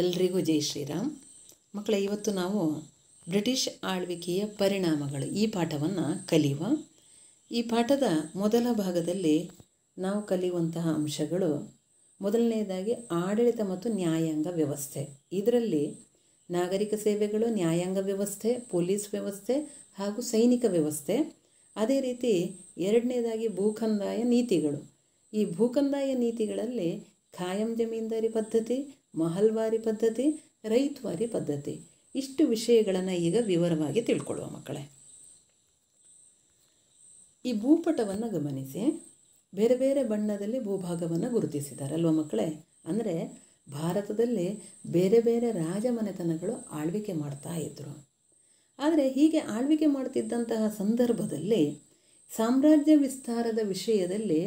ಎಲ್ರಿಗೂ ಜೈ ಶ್ರೀರಾಮ್ ಮಕ್ಕಳ ಇವತ್ತು ನಾವು ಬ್ರಿಟಿಷ್ ಆಳ್ವಿಕೆಯ ಪರಿಣಾಮಗಳು ಈ ಪಾಠವನ್ನು ಕಲಿಯುವ ಈ ಪಾಠದ ಮೊದಲ ಭಾಗದಲ್ಲಿ ನಾವು ಕಲಿಯುವಂತಹ ಅಂಶಗಳು ಮೊದಲನೆಯದಾಗಿ ಆಡಳಿತ ಮತ್ತು ನ್ಯಾಯಾಂಗ ವ್ಯವಸ್ಥೆ ಇದರಲ್ಲಿ ನಾಗರಿಕ ಸೇವೆಗಳು ನ್ಯಾಯಾಂಗ ವ್ಯವಸ್ಥೆ ಪೊಲೀಸ್ ವ್ಯವಸ್ಥೆ ಹಾಗೂ ಸೈನಿಕ ವ್ಯವಸ್ಥೆ ಅದೇ ರೀತಿ ಎರಡನೇದಾಗಿ ಭೂಕಂದಾಯ ನೀತಿಗಳು ಈ ಭೂಕಂದಾಯ ನೀತಿಗಳಲ್ಲಿ ಖಾಯಂ ಜಮೀನ್ದಾರಿ ಪದ್ಧತಿ ಮಹಲ್ವಾರಿ ಪದ್ಧತಿ ರೈತ್ವಾರಿ ಪದ್ಧತಿ ಇಷ್ಟು ವಿಷಯಗಳನ್ನು ಈಗ ವಿವರವಾಗಿ ತಿಳ್ಕೊಳ್ಳುವ ಮಕ್ಕಳೇ ಈ ಭೂಪಟವನ್ನು ಗಮನಿಸಿ ಬೇರೆ ಬೇರೆ ಬಣ್ಣದಲ್ಲಿ ಭೂಭಾಗವನ್ನು ಗುರುತಿಸಿದಾರಲ್ವ ಮಕ್ಕಳೇ ಅಂದರೆ ಭಾರತದಲ್ಲಿ ಬೇರೆ ಬೇರೆ ರಾಜಮನೆತನಗಳು ಆಳ್ವಿಕೆ ಮಾಡ್ತಾ ಇದ್ದರು ಆದರೆ ಹೀಗೆ ಆಳ್ವಿಕೆ ಮಾಡ್ತಿದ್ದಂತಹ ಸಂದರ್ಭದಲ್ಲಿ ಸಾಮ್ರಾಜ್ಯ ವಿಸ್ತಾರದ ವಿಷಯದಲ್ಲಿ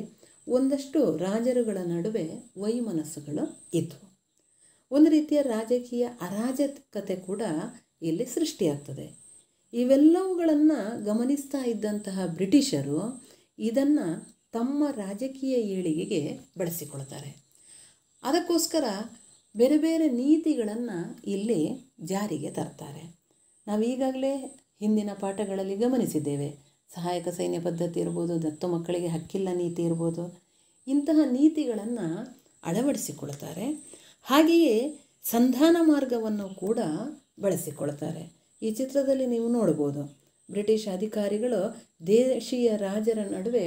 ಒಂದಷ್ಟು ರಾಜರುಗಳ ನಡುವೆ ವೈಮನಸ್ಸುಗಳು ಇತ್ತು ಒಂದು ರೀತಿಯ ರಾಜಕೀಯ ಅರಾಜಕತೆ ಕೂಡ ಇಲ್ಲಿ ಸೃಷ್ಟಿಯಾಗ್ತದೆ ಇವೆಲ್ಲವುಗಳನ್ನು ಗಮನಿಸ್ತಾ ಇದ್ದಂತಹ ಬ್ರಿಟಿಷರು ಇದನ್ನು ತಮ್ಮ ರಾಜಕೀಯ ಏಳಿಗೆಗೆ ಬಳಸಿಕೊಳ್ತಾರೆ ಅದಕ್ಕೋಸ್ಕರ ಬೇರೆ ಬೇರೆ ನೀತಿಗಳನ್ನು ಇಲ್ಲಿ ಜಾರಿಗೆ ತರ್ತಾರೆ ನಾವು ಈಗಾಗಲೇ ಹಿಂದಿನ ಪಾಠಗಳಲ್ಲಿ ಗಮನಿಸಿದ್ದೇವೆ ಸಹಾಯಕ ಸೈನ್ಯ ಪದ್ಧತಿ ಇರ್ಬೋದು ದತ್ತು ಮಕ್ಕಳಿಗೆ ಹಕ್ಕಿಲ್ಲ ನೀತಿ ಇರ್ಬೋದು ಇಂತಹ ನೀತಿಗಳನ್ನು ಅಳವಡಿಸಿಕೊಳ್ತಾರೆ ಹಾಗೆಯೇ ಸಂಧಾನ ಮಾರ್ಗವನ್ನು ಕೂಡ ಬಳಸಿಕೊಳ್ತಾರೆ ಈ ಚಿತ್ರದಲ್ಲಿ ನೀವು ನೋಡ್ಬೋದು ಬ್ರಿಟಿಷ್ ಅಧಿಕಾರಿಗಳು ದೇಶೀಯ ರಾಜರ ನಡುವೆ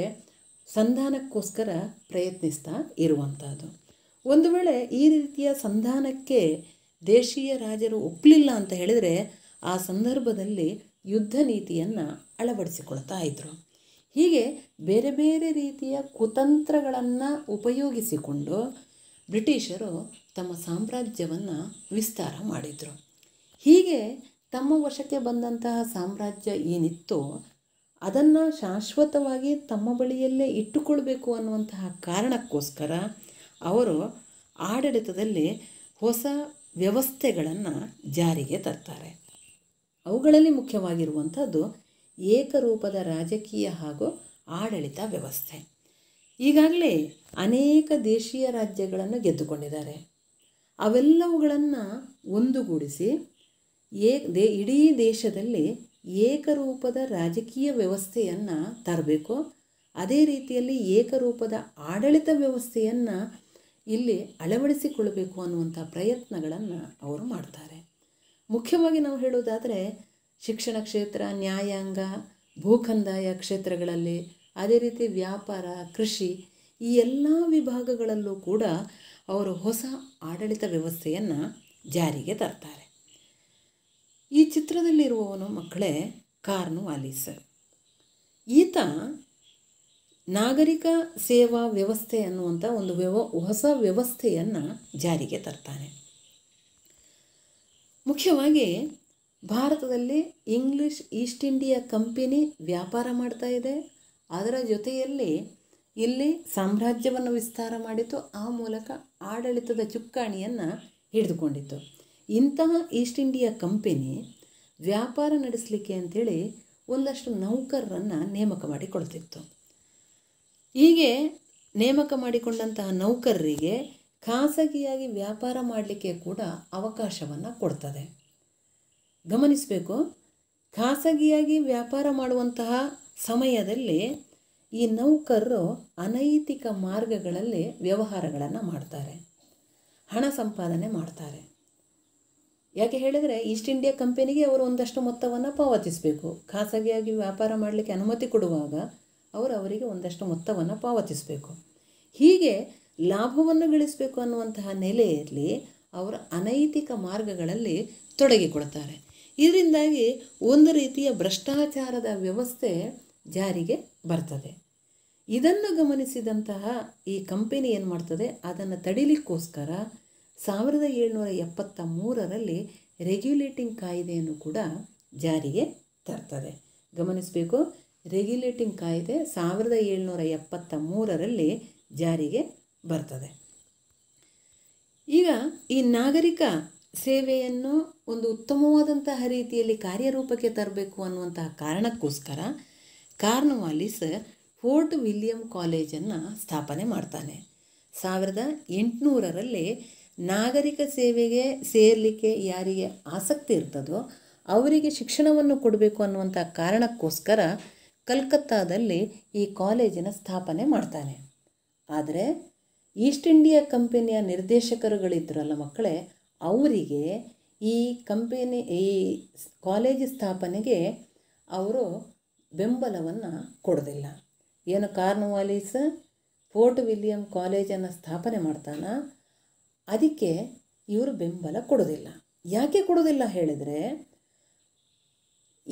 ಸಂಧಾನಕ್ಕೋಸ್ಕರ ಪ್ರಯತ್ನಿಸ್ತಾ ಇರುವಂಥದ್ದು ಒಂದು ವೇಳೆ ಈ ರೀತಿಯ ಸಂಧಾನಕ್ಕೆ ದೇಶೀಯ ರಾಜರು ಒಪ್ಪಲಿಲ್ಲ ಅಂತ ಹೇಳಿದರೆ ಆ ಸಂದರ್ಭದಲ್ಲಿ ಯುದ್ಧ ನೀತಿಯನ್ನು ಅಳವಡಿಸಿಕೊಳ್ತಾ ಇದ್ದರು ಹೀಗೆ ಬೇರೆ ಬೇರೆ ರೀತಿಯ ಕುತಂತ್ರಗಳನ್ನು ಉಪಯೋಗಿಸಿಕೊಂಡು ಬ್ರಿಟಿಷರು ತಮ್ಮ ಸಾಮ್ರಾಜ್ಯವನ್ನು ವಿಸ್ತಾರ ಮಾಡಿದರು ಹೀಗೆ ತಮ್ಮ ವಶಕ್ಕೆ ಬಂದಂತಹ ಸಾಮ್ರಾಜ್ಯ ಏನಿತ್ತೋ ಅದನ್ನು ಶಾಶ್ವತವಾಗಿ ತಮ್ಮ ಬಳಿಯಲ್ಲೇ ಇಟ್ಟುಕೊಳ್ಬೇಕು ಅನ್ನುವಂತಹ ಕಾರಣಕ್ಕೋಸ್ಕರ ಅವರು ಆಡಳಿತದಲ್ಲಿ ಹೊಸ ವ್ಯವಸ್ಥೆಗಳನ್ನು ಜಾರಿಗೆ ತರ್ತಾರೆ ಅವುಗಳಲ್ಲಿ ಮುಖ್ಯವಾಗಿರುವಂಥದ್ದು ಏಕರೂಪದ ರಾಜಕೀಯ ಹಾಗೂ ಆಡಳಿತ ವ್ಯವಸ್ಥೆ ಈಗಾಗಲೇ ಅನೇಕ ದೇಶೀಯ ರಾಜ್ಯಗಳನ್ನು ಗೆದ್ದುಕೊಂಡಿದ್ದಾರೆ ಅವೆಲ್ಲವುಗಳನ್ನು ಒಂದುಗೂಡಿಸಿ ಏ ದೇ ಇಡೀ ದೇಶದಲ್ಲಿ ಏಕರೂಪದ ರಾಜಕೀಯ ವ್ಯವಸ್ಥೆಯನ್ನು ತರಬೇಕು ಅದೇ ರೀತಿಯಲ್ಲಿ ಏಕರೂಪದ ಆಡಳಿತ ವ್ಯವಸ್ಥೆಯನ್ನು ಇಲ್ಲಿ ಅಳವಡಿಸಿಕೊಳ್ಳಬೇಕು ಅನ್ನುವಂಥ ಪ್ರಯತ್ನಗಳನ್ನು ಅವರು ಮಾಡ್ತಾರೆ ಮುಖ್ಯವಾಗಿ ನಾವು ಹೇಳೋದಾದರೆ ಶಿಕ್ಷಣ ಕ್ಷೇತ್ರ ನ್ಯಾಯಾಂಗ ಭೂಕಂದಾಯ ಕ್ಷೇತ್ರಗಳಲ್ಲಿ ಅದೇ ರೀತಿ ವ್ಯಾಪಾರ ಕೃಷಿ ಈ ಎಲ್ಲ ವಿಭಾಗಗಳಲ್ಲೂ ಕೂಡ ಅವರು ಹೊಸ ಆಡಳಿತ ವ್ಯವಸ್ಥೆಯನ್ನು ಜಾರಿಗೆ ತರ್ತಾರೆ ಈ ಚಿತ್ರದಲ್ಲಿರುವವನು ಮಕ್ಕಳೇ ಕಾರ್ನು ವಾಲೀಸ್ ಈತ ನಾಗರಿಕ ಸೇವಾ ವ್ಯವಸ್ಥೆ ಅನ್ನುವಂಥ ಒಂದು ವ್ಯವ ಹೊಸ ವ್ಯವಸ್ಥೆಯನ್ನು ಜಾರಿಗೆ ತರ್ತಾನೆ ಮುಖ್ಯವಾಗಿ ಭಾರತದಲ್ಲಿ ಇಂಗ್ಲಿಷ್ ಈಸ್ಟ್ ಇಂಡಿಯಾ ಕಂಪನಿ ವ್ಯಾಪಾರ ಮಾಡ್ತಾ ಇದೆ ಅದರ ಜೊತೆಯಲ್ಲಿ ಇಲ್ಲಿ ಸಾಮ್ರಾಜ್ಯವನ್ನು ವಿಸ್ತಾರ ಮಾಡಿತು ಆ ಮೂಲಕ ಆಡಳಿತದ ಚುಕ್ಕಾಣಿಯನ್ನು ಹಿಡಿದುಕೊಂಡಿತ್ತು ಇಂತಹ ಈಸ್ಟ್ ಇಂಡಿಯಾ ಕಂಪೆನಿ ವ್ಯಾಪಾರ ನಡೆಸಲಿಕ್ಕೆ ಅಂಥೇಳಿ ಒಂದಷ್ಟು ನೌಕರರನ್ನು ನೇಮಕ ಮಾಡಿಕೊಳ್ತಿತ್ತು ಹೀಗೆ ನೇಮಕ ಮಾಡಿಕೊಂಡಂತಹ ನೌಕರರಿಗೆ ಖಾಸಗಿಯಾಗಿ ವ್ಯಾಪಾರ ಮಾಡಲಿಕ್ಕೆ ಕೂಡ ಅವಕಾಶವನ್ನು ಕೊಡ್ತದೆ ಗಮನಿಸಬೇಕು ಖಾಸಗಿಯಾಗಿ ವ್ಯಾಪಾರ ಮಾಡುವಂತಹ ಸಮಯದಲ್ಲಿ ಈ ನೌಕರರು ಅನೈತಿಕ ಮಾರ್ಗಗಳಲ್ಲಿ ವ್ಯವಹಾರಗಳನ್ನು ಮಾಡ್ತಾರೆ ಹಣ ಸಂಪಾದನೆ ಮಾಡ್ತಾರೆ ಯಾಕೆ ಹೇಳಿದರೆ ಈಸ್ಟ್ ಇಂಡಿಯಾ ಕಂಪನಿಗೆ ಅವರು ಒಂದಷ್ಟು ಮೊತ್ತವನ್ನು ಪಾವತಿಸಬೇಕು ಖಾಸಗಿಯಾಗಿ ವ್ಯಾಪಾರ ಮಾಡಲಿಕ್ಕೆ ಅನುಮತಿ ಕೊಡುವಾಗ ಅವರು ಅವರಿಗೆ ಒಂದಷ್ಟು ಮೊತ್ತವನ್ನು ಪಾವತಿಸಬೇಕು ಹೀಗೆ ಲಾಭವನ್ನು ಗಳಿಸಬೇಕು ಅನ್ನುವಂತಹ ನೆಲೆಯಲ್ಲಿ ಅವರು ಅನೈತಿಕ ಮಾರ್ಗಗಳಲ್ಲಿ ತೊಡಗಿಕೊಳ್ತಾರೆ ಇದರಿಂದಾಗಿ ಒಂದು ರೀತಿಯ ಭ್ರಷ್ಟಾಚಾರದ ವ್ಯವಸ್ಥೆ ಜಾರಿಗೆ ಬರ್ತದೆ ಇದನ್ನು ಗಮನಿಸಿದಂತಹ ಈ ಕಂಪೆನಿ ಏನು ಮಾಡ್ತದೆ ಅದನ್ನು ತಡಿಲಿಕ್ಕೋಸ್ಕರ ಸಾವಿರದ ಏಳ್ನೂರ ಎಪ್ಪತ್ತ ಮೂರರಲ್ಲಿ ರೆಗ್ಯುಲೇಟಿಂಗ್ ಕಾಯ್ದೆಯನ್ನು ಕೂಡ ಜಾರಿಗೆ ತರ್ತದೆ ಗಮನಿಸಬೇಕು ರೆಗ್ಯುಲೇಟಿಂಗ್ ಕಾಯ್ದೆ ಸಾವಿರದ ಏಳ್ನೂರ ಎಪ್ಪತ್ತ ಮೂರರಲ್ಲಿ ಜಾರಿಗೆ ಬರ್ತದೆ ಈಗ ಈ ನಾಗರಿಕ ಸೇವೆಯನ್ನು ಒಂದು ಉತ್ತಮವಾದಂತಹ ರೀತಿಯಲ್ಲಿ ಕಾರ್ಯರೂಪಕ್ಕೆ ತರಬೇಕು ಅನ್ನುವಂತಹ ಕಾರಣಕ್ಕೋಸ್ಕರ ಕಾರ್ನ್ವಾಲಿಸ್ ಫೋರ್ಟ್ ವಿಲಿಯಂ ಕಾಲೇಜನ್ನು ಸ್ಥಾಪನೆ ಮಾಡ್ತಾನೆ ಸಾವಿರದ ಎಂಟುನೂರರಲ್ಲಿ ನಾಗರಿಕ ಸೇವೆಗೆ ಸೇರಲಿಕ್ಕೆ ಯಾರಿಗೆ ಆಸಕ್ತಿ ಇರ್ತದೋ ಅವರಿಗೆ ಶಿಕ್ಷಣವನ್ನು ಕೊಡಬೇಕು ಅನ್ನುವಂಥ ಕಾರಣಕ್ಕೋಸ್ಕರ ಕಲ್ಕತ್ತಾದಲ್ಲಿ ಈ ಕಾಲೇಜಿನ ಸ್ಥಾಪನೆ ಮಾಡ್ತಾನೆ ಆದರೆ ಈಸ್ಟ್ ಇಂಡಿಯಾ ಕಂಪನಿಯ ನಿರ್ದೇಶಕರುಗಳಿದ್ರಲ್ಲ ಮಕ್ಕಳೇ ಅವರಿಗೆ ಈ ಕಂಪೆನಿ ಈ ಕಾಲೇಜ್ ಸ್ಥಾಪನೆಗೆ ಅವರು ಬೆಂಬಲವನ್ನು ಕೊಡೋದಿಲ್ಲ ಏನು ಕಾರ್ನವಾಲೀಸ್ ಫೋರ್ಟ್ ವಿಲಿಯಂ ಕಾಲೇಜನ್ನು ಸ್ಥಾಪನೆ ಮಾಡ್ತಾನ ಅದಕ್ಕೆ ಇವರು ಬೆಂಬಲ ಕೊಡೋದಿಲ್ಲ ಯಾಕೆ ಕೊಡೋದಿಲ್ಲ ಹೇಳಿದರೆ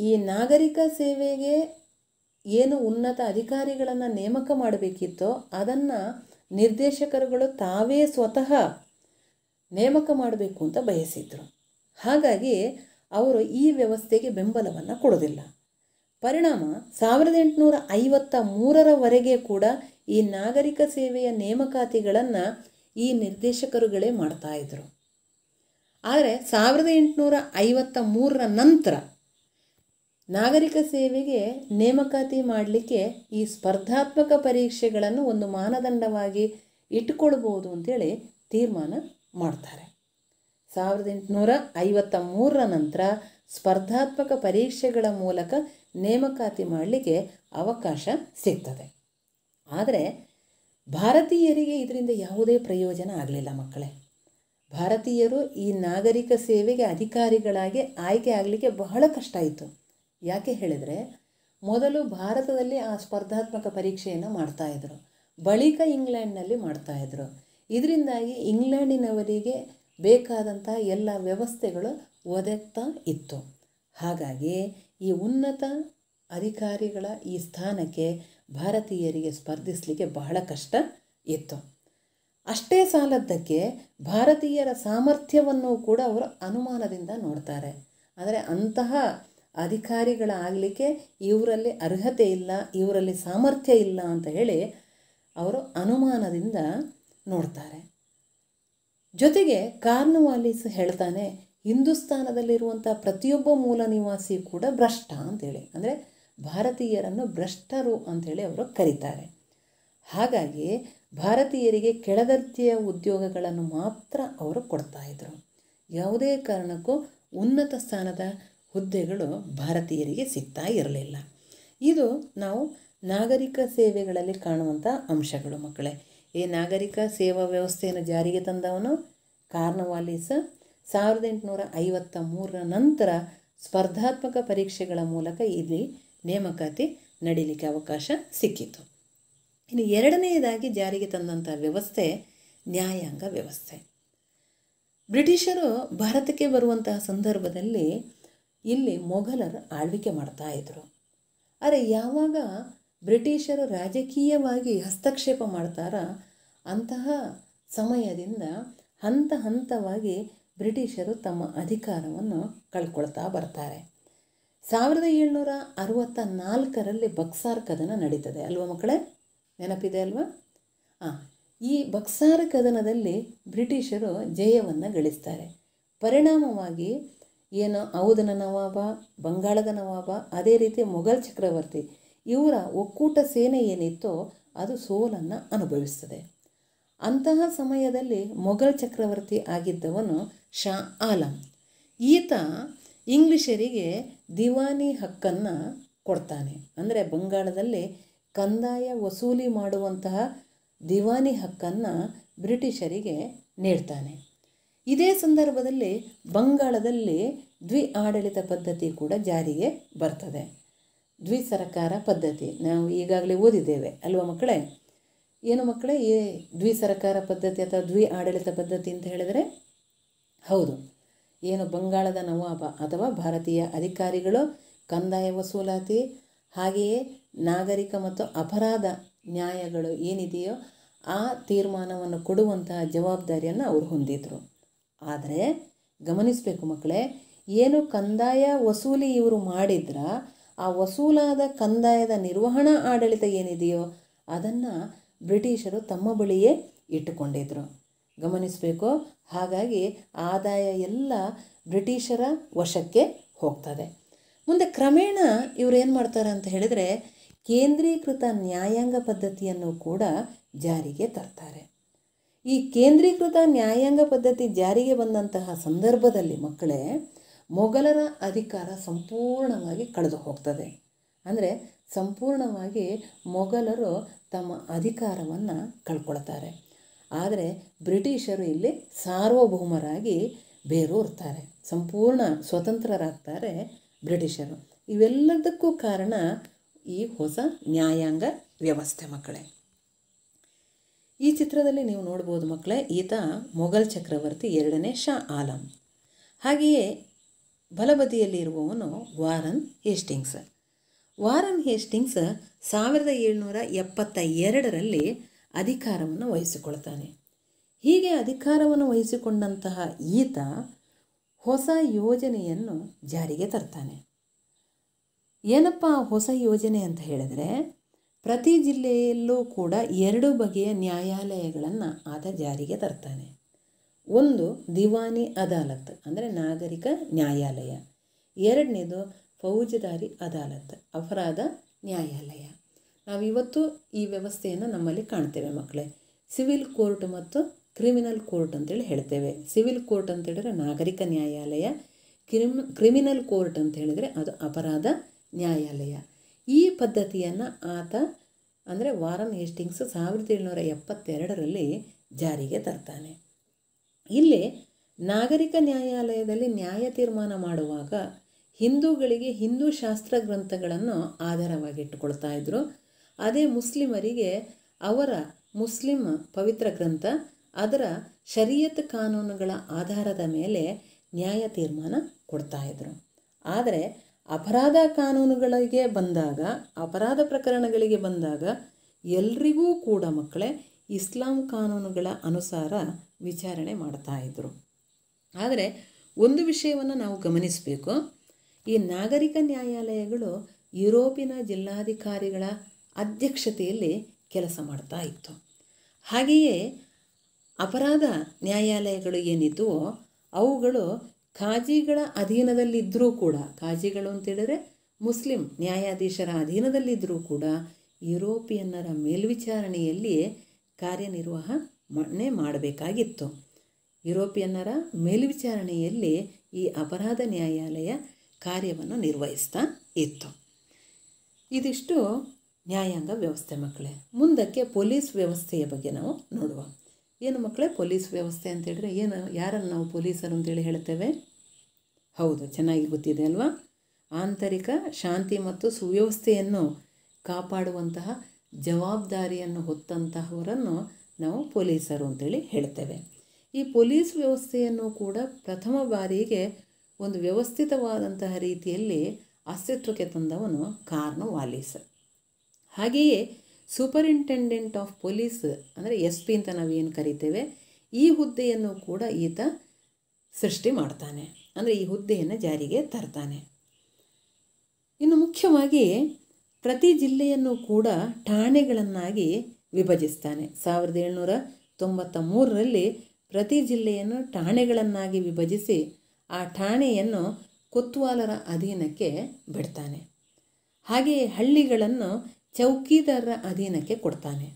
ಈ ನಾಗರಿಕ ಸೇವೆಗೆ ಏನು ಉನ್ನತ ಅಧಿಕಾರಿಗಳನ್ನು ನೇಮಕ ಮಾಡಬೇಕಿತ್ತೋ ಅದನ್ನು ನಿರ್ದೇಶಕರುಗಳು ತಾವೇ ಸ್ವತಃ ನೇಮಕ ಮಾಡಬೇಕು ಅಂತ ಬಯಸಿದ್ರು ಹಾಗಾಗಿ ಅವರು ಈ ವ್ಯವಸ್ಥೆಗೆ ಬೆಂಬಲವನ್ನು ಕೊಡೋದಿಲ್ಲ ಪರಿಣಾಮ ಸಾವಿರದ ಎಂಟುನೂರ ಐವತ್ತ ಮೂರರವರೆಗೆ ಕೂಡ ಈ ನಾಗರಿಕ ಸೇವೆಯ ನೇಮಕಾತಿಗಳನ್ನು ಈ ನಿರ್ದೇಶಕರುಗಳೇ ಮಾಡ್ತಾ ಇದ್ರು ಆದರೆ ಸಾವಿರದ ಎಂಟುನೂರ ಐವತ್ತ ಮೂರರ ನಂತರ ನಾಗರಿಕ ಸೇವೆಗೆ ನೇಮಕಾತಿ ಮಾಡಲಿಕ್ಕೆ ಈ ಸ್ಪರ್ಧಾತ್ಮಕ ಪರೀಕ್ಷೆಗಳನ್ನು ಒಂದು ಮಾನದಂಡವಾಗಿ ಇಟ್ಟುಕೊಳ್ಬೋದು ಅಂತೇಳಿ ತೀರ್ಮಾನ ಮಾಡ್ತಾರೆ ಸಾವಿರದ ಎಂಟುನೂರ ಐವತ್ತ ಮೂರರ ನಂತರ ಸ್ಪರ್ಧಾತ್ಮಕ ಪರೀಕ್ಷೆಗಳ ಮೂಲಕ ನೇಮಕಾತಿ ಮಾಡಲಿಕ್ಕೆ ಅವಕಾಶ ಸಿಗ್ತದೆ ಆದರೆ ಭಾರತೀಯರಿಗೆ ಇದರಿಂದ ಯಾವುದೇ ಪ್ರಯೋಜನ ಆಗಲಿಲ್ಲ ಮಕ್ಕಳೇ ಭಾರತೀಯರು ಈ ನಾಗರಿಕ ಸೇವೆಗೆ ಅಧಿಕಾರಿಗಳಾಗಿ ಆಯ್ಕೆ ಆಗಲಿಕ್ಕೆ ಬಹಳ ಕಷ್ಟ ಇತ್ತು ಯಾಕೆ ಹೇಳಿದರೆ ಮೊದಲು ಭಾರತದಲ್ಲಿ ಆ ಸ್ಪರ್ಧಾತ್ಮಕ ಪರೀಕ್ಷೆಯನ್ನು ಮಾಡ್ತಾಯಿದ್ರು ಬಳಿಕ ಇಂಗ್ಲೆಂಡ್ನಲ್ಲಿ ಮಾಡ್ತಾಯಿದ್ರು ಇದರಿಂದಾಗಿ ಇಂಗ್ಲೆಂಡಿನವರಿಗೆ ಬೇಕಾದಂಥ ಎಲ್ಲ ವ್ಯವಸ್ಥೆಗಳು ಒದಗ್ತಾ ಇತ್ತು ಹಾಗಾಗಿ ಈ ಉನ್ನತ ಅಧಿಕಾರಿಗಳ ಈ ಸ್ಥಾನಕ್ಕೆ ಭಾರತೀಯರಿಗೆ ಸ್ಪರ್ಧಿಸಲಿಕ್ಕೆ ಬಹಳ ಕಷ್ಟ ಇತ್ತು ಅಷ್ಟೇ ಸಾಲದ್ದಕ್ಕೆ ಭಾರತೀಯರ ಸಾಮರ್ಥ್ಯವನ್ನು ಕೂಡ ಅವರು ಅನುಮಾನದಿಂದ ನೋಡ್ತಾರೆ ಆದರೆ ಅಂತಹ ಅಧಿಕಾರಿಗಳಾಗಲಿಕ್ಕೆ ಇವರಲ್ಲಿ ಅರ್ಹತೆ ಇಲ್ಲ ಇವರಲ್ಲಿ ಸಾಮರ್ಥ್ಯ ಇಲ್ಲ ಅಂತ ಹೇಳಿ ಅವರು ಅನುಮಾನದಿಂದ ನೋಡ್ತಾರೆ ಜೊತೆಗೆ ಕಾರ್ನವಾಲೀಸ್ ಹೇಳ್ತಾನೆ ಹಿಂದೂಸ್ತಾನದಲ್ಲಿರುವಂಥ ಪ್ರತಿಯೊಬ್ಬ ಮೂಲ ನಿವಾಸಿ ಕೂಡ ಭ್ರಷ್ಟ ಅಂತೇಳಿ ಅಂದರೆ ಭಾರತೀಯರನ್ನು ಭ್ರಷ್ಟರು ಅಂಥೇಳಿ ಅವರು ಕರೀತಾರೆ ಹಾಗಾಗಿ ಭಾರತೀಯರಿಗೆ ಕೆಳದರ್ಜೆಯ ಉದ್ಯೋಗಗಳನ್ನು ಮಾತ್ರ ಅವರು ಕೊಡ್ತಾ ಇದ್ದರು ಯಾವುದೇ ಕಾರಣಕ್ಕೂ ಉನ್ನತ ಸ್ಥಾನದ ಹುದ್ದೆಗಳು ಭಾರತೀಯರಿಗೆ ಸಿಗ್ತಾ ಇರಲಿಲ್ಲ ಇದು ನಾವು ನಾಗರಿಕ ಸೇವೆಗಳಲ್ಲಿ ಕಾಣುವಂಥ ಅಂಶಗಳು ಮಕ್ಕಳೇ ಈ ನಾಗರಿಕ ಸೇವಾ ವ್ಯವಸ್ಥೆಯನ್ನು ಜಾರಿಗೆ ತಂದವನು ಕಾರ್ನವಾಲೀಸ್ ಸಾವಿರದ ಎಂಟುನೂರ ಐವತ್ತ ಮೂರರ ನಂತರ ಸ್ಪರ್ಧಾತ್ಮಕ ಪರೀಕ್ಷೆಗಳ ಮೂಲಕ ಇಲ್ಲಿ ನೇಮಕಾತಿ ನಡೀಲಿಕ್ಕೆ ಅವಕಾಶ ಸಿಕ್ಕಿತು ಇನ್ನು ಎರಡನೆಯದಾಗಿ ಜಾರಿಗೆ ತಂದಂಥ ವ್ಯವಸ್ಥೆ ನ್ಯಾಯಾಂಗ ವ್ಯವಸ್ಥೆ ಬ್ರಿಟಿಷರು ಭಾರತಕ್ಕೆ ಬರುವಂತಹ ಸಂದರ್ಭದಲ್ಲಿ ಇಲ್ಲಿ ಮೊಘಲರು ಆಳ್ವಿಕೆ ಮಾಡ್ತಾ ಇದ್ರು ಆದರೆ ಯಾವಾಗ ಬ್ರಿಟಿಷರು ರಾಜಕೀಯವಾಗಿ ಹಸ್ತಕ್ಷೇಪ ಮಾಡ್ತಾರ ಅಂತಹ ಸಮಯದಿಂದ ಹಂತ ಹಂತವಾಗಿ ಬ್ರಿಟಿಷರು ತಮ್ಮ ಅಧಿಕಾರವನ್ನು ಕಳ್ಕೊಳ್ತಾ ಬರ್ತಾರೆ ಸಾವಿರದ ಏಳ್ನೂರ ಅರವತ್ತ ನಾಲ್ಕರಲ್ಲಿ ಬಕ್ಸಾರ್ ಕದನ ನಡೀತದೆ ಅಲ್ವಾ ಮಕ್ಕಳೇ ನೆನಪಿದೆ ಅಲ್ವಾ ಹಾಂ ಈ ಬಕ್ಸಾರ್ ಕದನದಲ್ಲಿ ಬ್ರಿಟಿಷರು ಜಯವನ್ನು ಗಳಿಸ್ತಾರೆ ಪರಿಣಾಮವಾಗಿ ಏನು ಔದನ ನವಾಬ ಬಂಗಾಳದ ನವಾಬ ಅದೇ ರೀತಿ ಮೊಘಲ್ ಚಕ್ರವರ್ತಿ ಇವರ ಒಕ್ಕೂಟ ಸೇನೆ ಏನಿತ್ತೋ ಅದು ಸೋಲನ್ನು ಅನುಭವಿಸ್ತದೆ ಅಂತಹ ಸಮಯದಲ್ಲಿ ಮೊಘಲ್ ಚಕ್ರವರ್ತಿ ಆಗಿದ್ದವನು ಶಾ ಆಲಂ ಈತ ಇಂಗ್ಲಿಷರಿಗೆ ದಿವಾನಿ ಹಕ್ಕನ್ನು ಕೊಡ್ತಾನೆ ಅಂದರೆ ಬಂಗಾಳದಲ್ಲಿ ಕಂದಾಯ ವಸೂಲಿ ಮಾಡುವಂತಹ ದಿವಾನಿ ಹಕ್ಕನ್ನು ಬ್ರಿಟಿಷರಿಗೆ ನೀಡ್ತಾನೆ ಇದೇ ಸಂದರ್ಭದಲ್ಲಿ ಬಂಗಾಳದಲ್ಲಿ ದ್ವಿ ಆಡಳಿತ ಪದ್ಧತಿ ಕೂಡ ಜಾರಿಗೆ ಬರ್ತದೆ ದ್ವಿ ಸರಕಾರ ಪದ್ಧತಿ ನಾವು ಈಗಾಗಲೇ ಓದಿದ್ದೇವೆ ಅಲ್ವಾ ಮಕ್ಕಳೇ ಏನು ಮಕ್ಕಳೇ ಈ ದ್ವಿ ಸರಕಾರ ಪದ್ಧತಿ ಅಥವಾ ದ್ವಿ ಆಡಳಿತ ಪದ್ಧತಿ ಅಂತ ಹೇಳಿದರೆ ಹೌದು ಏನು ಬಂಗಾಳದ ನವಾಬ ಅಥವಾ ಭಾರತೀಯ ಅಧಿಕಾರಿಗಳು ಕಂದಾಯ ವಸೂಲಾತಿ ಹಾಗೆಯೇ ನಾಗರಿಕ ಮತ್ತು ಅಪರಾಧ ನ್ಯಾಯಗಳು ಏನಿದೆಯೋ ಆ ತೀರ್ಮಾನವನ್ನು ಕೊಡುವಂತಹ ಜವಾಬ್ದಾರಿಯನ್ನು ಅವರು ಹೊಂದಿದ್ರು ಆದರೆ ಗಮನಿಸಬೇಕು ಮಕ್ಕಳೇ ಏನು ಕಂದಾಯ ವಸೂಲಿ ಇವರು ಮಾಡಿದ್ರ ಆ ವಸೂಲಾದ ಕಂದಾಯದ ನಿರ್ವಹಣಾ ಆಡಳಿತ ಏನಿದೆಯೋ ಅದನ್ನು ಬ್ರಿಟಿಷರು ತಮ್ಮ ಬಳಿಯೇ ಇಟ್ಟುಕೊಂಡಿದ್ರು ಗಮನಿಸಬೇಕು ಹಾಗಾಗಿ ಆದಾಯ ಎಲ್ಲ ಬ್ರಿಟಿಷರ ವಶಕ್ಕೆ ಹೋಗ್ತದೆ ಮುಂದೆ ಕ್ರಮೇಣ ಇವರೇನು ಮಾಡ್ತಾರೆ ಅಂತ ಹೇಳಿದರೆ ಕೇಂದ್ರೀಕೃತ ನ್ಯಾಯಾಂಗ ಪದ್ಧತಿಯನ್ನು ಕೂಡ ಜಾರಿಗೆ ತರ್ತಾರೆ ಈ ಕೇಂದ್ರೀಕೃತ ನ್ಯಾಯಾಂಗ ಪದ್ಧತಿ ಜಾರಿಗೆ ಬಂದಂತಹ ಸಂದರ್ಭದಲ್ಲಿ ಮಕ್ಕಳೇ ಮೊಘಲರ ಅಧಿಕಾರ ಸಂಪೂರ್ಣವಾಗಿ ಕಳೆದು ಹೋಗ್ತದೆ ಅಂದರೆ ಸಂಪೂರ್ಣವಾಗಿ ಮೊಘಲರು ತಮ್ಮ ಅಧಿಕಾರವನ್ನು ಕಳ್ಕೊಳ್ತಾರೆ ಆದರೆ ಬ್ರಿಟಿಷರು ಇಲ್ಲಿ ಸಾರ್ವಭೌಮರಾಗಿ ಬೇರೂರ್ತಾರೆ ಸಂಪೂರ್ಣ ಸ್ವತಂತ್ರರಾಗ್ತಾರೆ ಬ್ರಿಟಿಷರು ಇವೆಲ್ಲದಕ್ಕೂ ಕಾರಣ ಈ ಹೊಸ ನ್ಯಾಯಾಂಗ ವ್ಯವಸ್ಥೆ ಮಕ್ಕಳೇ ಈ ಚಿತ್ರದಲ್ಲಿ ನೀವು ನೋಡ್ಬೋದು ಮಕ್ಕಳೇ ಈತ ಮೊಘಲ್ ಚಕ್ರವರ್ತಿ ಎರಡನೇ ಶಾ ಆಲಂ ಹಾಗೆಯೇ ಬಲಬದಿಯಲ್ಲಿರುವವನು ವಾರನ್ ಹೇಸ್ಟಿಂಗ್ಸ್ ವಾರನ್ ಹೇಸ್ಟಿಂಗ್ಸ್ ಸಾವಿರದ ಏಳ್ನೂರ ಎಪ್ಪತ್ತ ಎರಡರಲ್ಲಿ ಅಧಿಕಾರವನ್ನು ವಹಿಸಿಕೊಳ್ತಾನೆ ಹೀಗೆ ಅಧಿಕಾರವನ್ನು ವಹಿಸಿಕೊಂಡಂತಹ ಈತ ಹೊಸ ಯೋಜನೆಯನ್ನು ಜಾರಿಗೆ ತರ್ತಾನೆ ಏನಪ್ಪ ಹೊಸ ಯೋಜನೆ ಅಂತ ಹೇಳಿದ್ರೆ ಪ್ರತಿ ಜಿಲ್ಲೆಯಲ್ಲೂ ಕೂಡ ಎರಡು ಬಗೆಯ ನ್ಯಾಯಾಲಯಗಳನ್ನು ಆತ ಜಾರಿಗೆ ತರ್ತಾನೆ ಒಂದು ದಿವಾನಿ ಅದಾಲತ್ ಅಂದರೆ ನಾಗರಿಕ ನ್ಯಾಯಾಲಯ ಎರಡನೇದು ಫೌಜದಾರಿ ಅದಾಲತ್ ಅಪರಾಧ ನ್ಯಾಯಾಲಯ ನಾವಿವತ್ತು ಈ ವ್ಯವಸ್ಥೆಯನ್ನು ನಮ್ಮಲ್ಲಿ ಕಾಣ್ತೇವೆ ಮಕ್ಕಳೇ ಸಿವಿಲ್ ಕೋರ್ಟ್ ಮತ್ತು ಕ್ರಿಮಿನಲ್ ಕೋರ್ಟ್ ಅಂತೇಳಿ ಹೇಳ್ತೇವೆ ಸಿವಿಲ್ ಕೋರ್ಟ್ ಅಂತ ಹೇಳಿದ್ರೆ ನಾಗರಿಕ ನ್ಯಾಯಾಲಯ ಕ್ರಿಮ್ ಕ್ರಿಮಿನಲ್ ಕೋರ್ಟ್ ಅಂತ ಹೇಳಿದರೆ ಅದು ಅಪರಾಧ ನ್ಯಾಯಾಲಯ ಈ ಪದ್ಧತಿಯನ್ನು ಆತ ಅಂದರೆ ವಾರನ್ ಹೇಸ್ಟಿಂಗ್ಸ್ ಸಾವಿರದ ಏಳ್ನೂರ ಎಪ್ಪತ್ತೆರಡರಲ್ಲಿ ಜಾರಿಗೆ ತರ್ತಾನೆ ಇಲ್ಲಿ ನಾಗರಿಕ ನ್ಯಾಯಾಲಯದಲ್ಲಿ ನ್ಯಾಯ ತೀರ್ಮಾನ ಮಾಡುವಾಗ ಹಿಂದೂಗಳಿಗೆ ಹಿಂದೂ ಶಾಸ್ತ್ರ ಗ್ರಂಥಗಳನ್ನು ಆಧಾರವಾಗಿಟ್ಟುಕೊಳ್ತಾ ಇದ್ದರು ಅದೇ ಮುಸ್ಲಿಮರಿಗೆ ಅವರ ಮುಸ್ಲಿಂ ಪವಿತ್ರ ಗ್ರಂಥ ಅದರ ಶರೀಯತ್ ಕಾನೂನುಗಳ ಆಧಾರದ ಮೇಲೆ ನ್ಯಾಯ ತೀರ್ಮಾನ ಕೊಡ್ತಾ ಇದ್ರು ಆದರೆ ಅಪರಾಧ ಕಾನೂನುಗಳಿಗೆ ಬಂದಾಗ ಅಪರಾಧ ಪ್ರಕರಣಗಳಿಗೆ ಬಂದಾಗ ಎಲ್ರಿಗೂ ಕೂಡ ಮಕ್ಕಳೇ ಇಸ್ಲಾಂ ಕಾನೂನುಗಳ ಅನುಸಾರ ವಿಚಾರಣೆ ಮಾಡ್ತಾ ಇದ್ರು ಆದರೆ ಒಂದು ವಿಷಯವನ್ನು ನಾವು ಗಮನಿಸಬೇಕು ಈ ನಾಗರಿಕ ನ್ಯಾಯಾಲಯಗಳು ಯುರೋಪಿನ ಜಿಲ್ಲಾಧಿಕಾರಿಗಳ ಅಧ್ಯಕ್ಷತೆಯಲ್ಲಿ ಕೆಲಸ ಮಾಡ್ತಾ ಇತ್ತು ಹಾಗೆಯೇ ಅಪರಾಧ ನ್ಯಾಯಾಲಯಗಳು ಏನಿದ್ವು ಅವುಗಳು ಖಾಜಿಗಳ ಅಧೀನದಲ್ಲಿದ್ದರೂ ಕೂಡ ಖಾಜಿಗಳು ಅಂತೇಳಿದರೆ ಮುಸ್ಲಿಂ ನ್ಯಾಯಾಧೀಶರ ಅಧೀನದಲ್ಲಿದ್ದರೂ ಕೂಡ ಯುರೋಪಿಯನ್ನರ ಮೇಲ್ವಿಚಾರಣೆಯಲ್ಲಿ ಮಣ್ಣೆ ಮಾಡಬೇಕಾಗಿತ್ತು ಯುರೋಪಿಯನ್ನರ ಮೇಲ್ವಿಚಾರಣೆಯಲ್ಲಿ ಈ ಅಪರಾಧ ನ್ಯಾಯಾಲಯ ಕಾರ್ಯವನ್ನು ನಿರ್ವಹಿಸ್ತಾ ಇತ್ತು ಇದಿಷ್ಟು ನ್ಯಾಯಾಂಗ ವ್ಯವಸ್ಥೆ ಮಕ್ಕಳೇ ಮುಂದಕ್ಕೆ ಪೊಲೀಸ್ ವ್ಯವಸ್ಥೆಯ ಬಗ್ಗೆ ನಾವು ನೋಡುವ ಏನು ಮಕ್ಕಳೇ ಪೊಲೀಸ್ ವ್ಯವಸ್ಥೆ ಅಂತೇಳಿದ್ರೆ ಏನು ಯಾರನ್ನು ನಾವು ಪೊಲೀಸರು ಅಂತೇಳಿ ಹೇಳ್ತೇವೆ ಹೌದು ಚೆನ್ನಾಗಿ ಗೊತ್ತಿದೆ ಅಲ್ವಾ ಆಂತರಿಕ ಶಾಂತಿ ಮತ್ತು ಸುವ್ಯವಸ್ಥೆಯನ್ನು ಕಾಪಾಡುವಂತಹ ಜವಾಬ್ದಾರಿಯನ್ನು ಹೊತ್ತಂತಹವರನ್ನು ನಾವು ಪೊಲೀಸರು ಅಂತೇಳಿ ಹೇಳ್ತೇವೆ ಈ ಪೊಲೀಸ್ ವ್ಯವಸ್ಥೆಯನ್ನು ಕೂಡ ಪ್ರಥಮ ಬಾರಿಗೆ ಒಂದು ವ್ಯವಸ್ಥಿತವಾದಂತಹ ರೀತಿಯಲ್ಲಿ ಅಸ್ತಿತ್ವಕ್ಕೆ ತಂದವನು ಕಾರ್ನು ವಾಲೀಸ್ ಹಾಗೆಯೇ ಸೂಪರಿಂಟೆಂಡೆಂಟ್ ಆಫ್ ಪೊಲೀಸ್ ಅಂದರೆ ಎಸ್ ಪಿ ಅಂತ ನಾವು ಏನು ಕರಿತೇವೆ ಈ ಹುದ್ದೆಯನ್ನು ಕೂಡ ಈತ ಸೃಷ್ಟಿ ಮಾಡ್ತಾನೆ ಅಂದರೆ ಈ ಹುದ್ದೆಯನ್ನು ಜಾರಿಗೆ ತರ್ತಾನೆ ಇನ್ನು ಮುಖ್ಯವಾಗಿ ಪ್ರತಿ ಜಿಲ್ಲೆಯನ್ನು ಕೂಡ ಠಾಣೆಗಳನ್ನಾಗಿ ವಿಭಜಿಸ್ತಾನೆ ಸಾವಿರದ ಏಳ್ನೂರ ತೊಂಬತ್ತ ಮೂರರಲ್ಲಿ ಪ್ರತಿ ಜಿಲ್ಲೆಯನ್ನು ಠಾಣೆಗಳನ್ನಾಗಿ ವಿಭಜಿಸಿ ಆ ಠಾಣೆಯನ್ನು ಕೊತ್ವಾಲರ ಅಧೀನಕ್ಕೆ ಬಿಡ್ತಾನೆ ಹಾಗೆಯೇ ಹಳ್ಳಿಗಳನ್ನು ಚೌಕಿದಾರರ ಅಧೀನಕ್ಕೆ ಕೊಡ್ತಾನೆ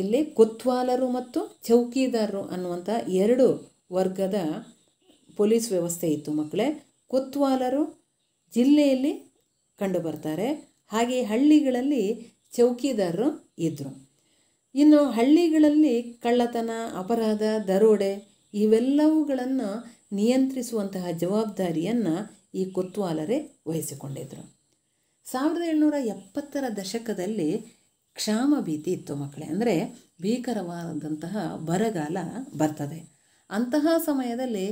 ಇಲ್ಲಿ ಕೊತ್ವಾಲರು ಮತ್ತು ಚೌಕಿದಾರರು ಅನ್ನುವಂಥ ಎರಡು ವರ್ಗದ ಪೊಲೀಸ್ ವ್ಯವಸ್ಥೆ ಇತ್ತು ಮಕ್ಕಳೇ ಕೊತ್ವಾಲರು ಜಿಲ್ಲೆಯಲ್ಲಿ ಕಂಡುಬರ್ತಾರೆ ಹಾಗೆ ಹಳ್ಳಿಗಳಲ್ಲಿ ಚೌಕಿದಾರರು ಇದ್ದರು ಇನ್ನು ಹಳ್ಳಿಗಳಲ್ಲಿ ಕಳ್ಳತನ ಅಪರಾಧ ದರೋಡೆ ಇವೆಲ್ಲವುಗಳನ್ನು ನಿಯಂತ್ರಿಸುವಂತಹ ಜವಾಬ್ದಾರಿಯನ್ನು ಈ ಕುತ್ವಾಲರೇ ವಹಿಸಿಕೊಂಡಿದ್ದರು ಸಾವಿರದ ಏಳ್ನೂರ ಎಪ್ಪತ್ತರ ದಶಕದಲ್ಲಿ ಕ್ಷಾಮ ಭೀತಿ ಇತ್ತು ಮಕ್ಕಳೇ ಅಂದರೆ ಭೀಕರವಾದಂತಹ ಬರಗಾಲ ಬರ್ತದೆ ಅಂತಹ ಸಮಯದಲ್ಲಿ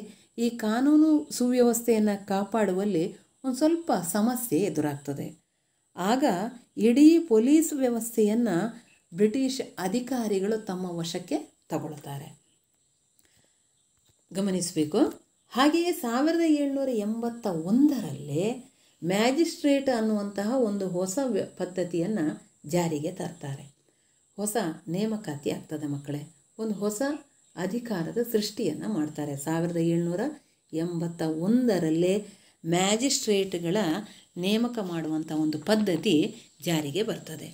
ಈ ಕಾನೂನು ಸುವ್ಯವಸ್ಥೆಯನ್ನು ಕಾಪಾಡುವಲ್ಲಿ ಒಂದು ಸ್ವಲ್ಪ ಸಮಸ್ಯೆ ಎದುರಾಗ್ತದೆ ಆಗ ಇಡೀ ಪೊಲೀಸ್ ವ್ಯವಸ್ಥೆಯನ್ನು ಬ್ರಿಟಿಷ್ ಅಧಿಕಾರಿಗಳು ತಮ್ಮ ವಶಕ್ಕೆ ತಗೊಳ್ತಾರೆ ಗಮನಿಸಬೇಕು ಹಾಗೆಯೇ ಸಾವಿರದ ಏಳ್ನೂರ ಎಂಬತ್ತ ಒಂದರಲ್ಲಿ ಮ್ಯಾಜಿಸ್ಟ್ರೇಟ್ ಅನ್ನುವಂತಹ ಒಂದು ಹೊಸ ಪದ್ಧತಿಯನ್ನು ಜಾರಿಗೆ ತರ್ತಾರೆ ಹೊಸ ನೇಮಕಾತಿ ಆಗ್ತದೆ ಮಕ್ಕಳೇ ಒಂದು ಹೊಸ ಅಧಿಕಾರದ ಸೃಷ್ಟಿಯನ್ನು ಮಾಡ್ತಾರೆ ಸಾವಿರದ ಏಳ್ನೂರ ಎಂಬತ್ತ ಒಂದರಲ್ಲೇ ಮ್ಯಾಜಿಸ್ಟ್ರೇಟ್ಗಳ ನೇಮಕ ಮಾಡುವಂಥ ಒಂದು ಪದ್ಧತಿ ಜಾರಿಗೆ ಬರ್ತದೆ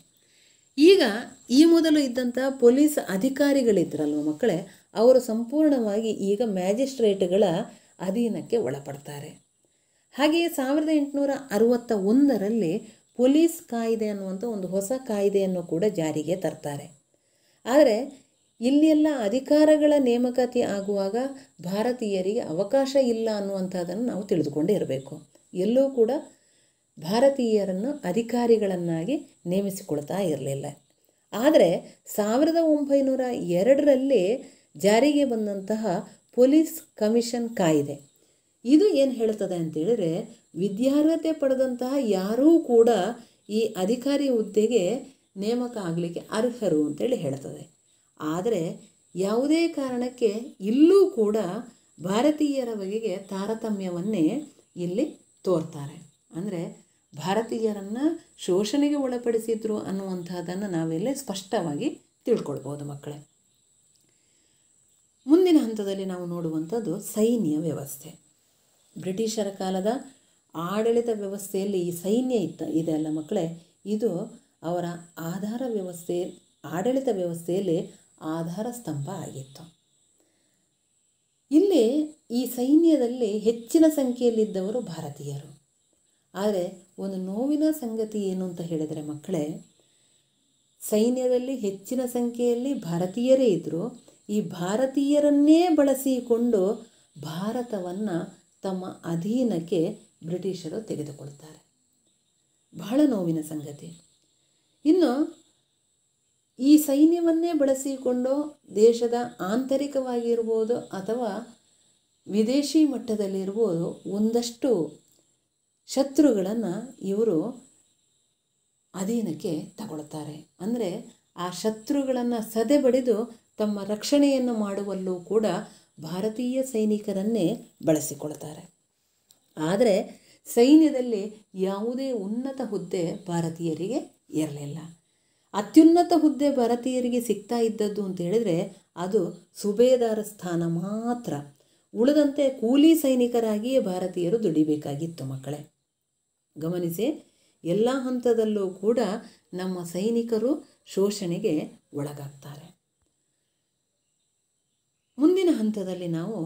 ಈಗ ಈ ಮೊದಲು ಇದ್ದಂಥ ಪೊಲೀಸ್ ಅಧಿಕಾರಿಗಳಿದ್ರಲ್ವ ಮಕ್ಕಳೇ ಅವರು ಸಂಪೂರ್ಣವಾಗಿ ಈಗ ಮ್ಯಾಜಿಸ್ಟ್ರೇಟ್ಗಳ ಅಧೀನಕ್ಕೆ ಒಳಪಡ್ತಾರೆ ಹಾಗೆಯೇ ಸಾವಿರದ ಎಂಟುನೂರ ಅರುವತ್ತ ಒಂದರಲ್ಲಿ ಪೊಲೀಸ್ ಕಾಯ್ದೆ ಅನ್ನುವಂಥ ಒಂದು ಹೊಸ ಕಾಯ್ದೆಯನ್ನು ಕೂಡ ಜಾರಿಗೆ ತರ್ತಾರೆ ಆದರೆ ಎಲ್ಲ ಅಧಿಕಾರಗಳ ನೇಮಕಾತಿ ಆಗುವಾಗ ಭಾರತೀಯರಿಗೆ ಅವಕಾಶ ಇಲ್ಲ ಅನ್ನುವಂಥದ್ದನ್ನು ನಾವು ತಿಳಿದುಕೊಂಡೇ ಇರಬೇಕು ಎಲ್ಲೂ ಕೂಡ ಭಾರತೀಯರನ್ನು ಅಧಿಕಾರಿಗಳನ್ನಾಗಿ ನೇಮಿಸಿಕೊಳ್ತಾ ಇರಲಿಲ್ಲ ಆದರೆ ಸಾವಿರದ ಒಂಬೈನೂರ ಎರಡರಲ್ಲಿ ಜಾರಿಗೆ ಬಂದಂತಹ ಪೊಲೀಸ್ ಕಮಿಷನ್ ಕಾಯಿದೆ ಇದು ಏನು ಹೇಳ್ತದೆ ಅಂತೇಳಿದರೆ ವಿದ್ಯಾರ್ಹತೆ ಪಡೆದಂತಹ ಯಾರೂ ಕೂಡ ಈ ಅಧಿಕಾರಿ ಹುದ್ದೆಗೆ ನೇಮಕ ಆಗಲಿಕ್ಕೆ ಅರ್ಹರು ಅಂತೇಳಿ ಹೇಳ್ತದೆ ಆದರೆ ಯಾವುದೇ ಕಾರಣಕ್ಕೆ ಇಲ್ಲೂ ಕೂಡ ಭಾರತೀಯರ ಬಗೆಗೆ ತಾರತಮ್ಯವನ್ನೇ ಇಲ್ಲಿ ತೋರ್ತಾರೆ ಅಂದರೆ ಭಾರತೀಯರನ್ನು ಶೋಷಣೆಗೆ ಒಳಪಡಿಸಿದ್ರು ಅನ್ನುವಂಥದ್ದನ್ನು ನಾವೆಲ್ಲೇ ಸ್ಪಷ್ಟವಾಗಿ ತಿಳ್ಕೊಳ್ಬೋದು ಮಕ್ಕಳೇ ಮುಂದಿನ ಹಂತದಲ್ಲಿ ನಾವು ನೋಡುವಂಥದ್ದು ಸೈನ್ಯ ವ್ಯವಸ್ಥೆ ಬ್ರಿಟಿಷರ ಕಾಲದ ಆಡಳಿತ ವ್ಯವಸ್ಥೆಯಲ್ಲಿ ಈ ಸೈನ್ಯ ಇತ್ತು ಇದೆ ಅಲ್ಲ ಮಕ್ಕಳೇ ಇದು ಅವರ ಆಧಾರ ವ್ಯವಸ್ಥೆ ಆಡಳಿತ ವ್ಯವಸ್ಥೆಯಲ್ಲಿ ಆಧಾರ ಸ್ತಂಭ ಆಗಿತ್ತು ಇಲ್ಲಿ ಈ ಸೈನ್ಯದಲ್ಲಿ ಹೆಚ್ಚಿನ ಸಂಖ್ಯೆಯಲ್ಲಿದ್ದವರು ಭಾರತೀಯರು ಆದರೆ ಒಂದು ನೋವಿನ ಸಂಗತಿ ಏನು ಅಂತ ಹೇಳಿದರೆ ಮಕ್ಕಳೇ ಸೈನ್ಯದಲ್ಲಿ ಹೆಚ್ಚಿನ ಸಂಖ್ಯೆಯಲ್ಲಿ ಭಾರತೀಯರೇ ಇದ್ದರು ಈ ಭಾರತೀಯರನ್ನೇ ಬಳಸಿಕೊಂಡು ಭಾರತವನ್ನು ತಮ್ಮ ಅಧೀನಕ್ಕೆ ಬ್ರಿಟಿಷರು ತೆಗೆದುಕೊಳ್ತಾರೆ ಬಹಳ ನೋವಿನ ಸಂಗತಿ ಇನ್ನು ಈ ಸೈನ್ಯವನ್ನೇ ಬಳಸಿಕೊಂಡು ದೇಶದ ಆಂತರಿಕವಾಗಿರ್ಬೋದು ಅಥವಾ ವಿದೇಶಿ ಮಟ್ಟದಲ್ಲಿರ್ಬೋದು ಒಂದಷ್ಟು ಶತ್ರುಗಳನ್ನು ಇವರು ಅಧೀನಕ್ಕೆ ತಗೊಳ್ತಾರೆ ಅಂದರೆ ಆ ಶತ್ರುಗಳನ್ನು ಸದೆಬಡಿದು ತಮ್ಮ ರಕ್ಷಣೆಯನ್ನು ಮಾಡುವಲ್ಲೂ ಕೂಡ ಭಾರತೀಯ ಸೈನಿಕರನ್ನೇ ಬಳಸಿಕೊಳ್ತಾರೆ ಆದರೆ ಸೈನ್ಯದಲ್ಲಿ ಯಾವುದೇ ಉನ್ನತ ಹುದ್ದೆ ಭಾರತೀಯರಿಗೆ ಇರಲಿಲ್ಲ ಅತ್ಯುನ್ನತ ಹುದ್ದೆ ಭಾರತೀಯರಿಗೆ ಸಿಗ್ತಾ ಇದ್ದದ್ದು ಅಂತ ಹೇಳಿದರೆ ಅದು ಸುಬೇದಾರ ಸ್ಥಾನ ಮಾತ್ರ ಉಳಿದಂತೆ ಕೂಲಿ ಸೈನಿಕರಾಗಿಯೇ ಭಾರತೀಯರು ದುಡಿಬೇಕಾಗಿತ್ತು ಮಕ್ಕಳೇ ಗಮನಿಸಿ ಎಲ್ಲ ಹಂತದಲ್ಲೂ ಕೂಡ ನಮ್ಮ ಸೈನಿಕರು ಶೋಷಣೆಗೆ ಒಳಗಾಗ್ತಾರೆ ಮುಂದಿನ ಹಂತದಲ್ಲಿ ನಾವು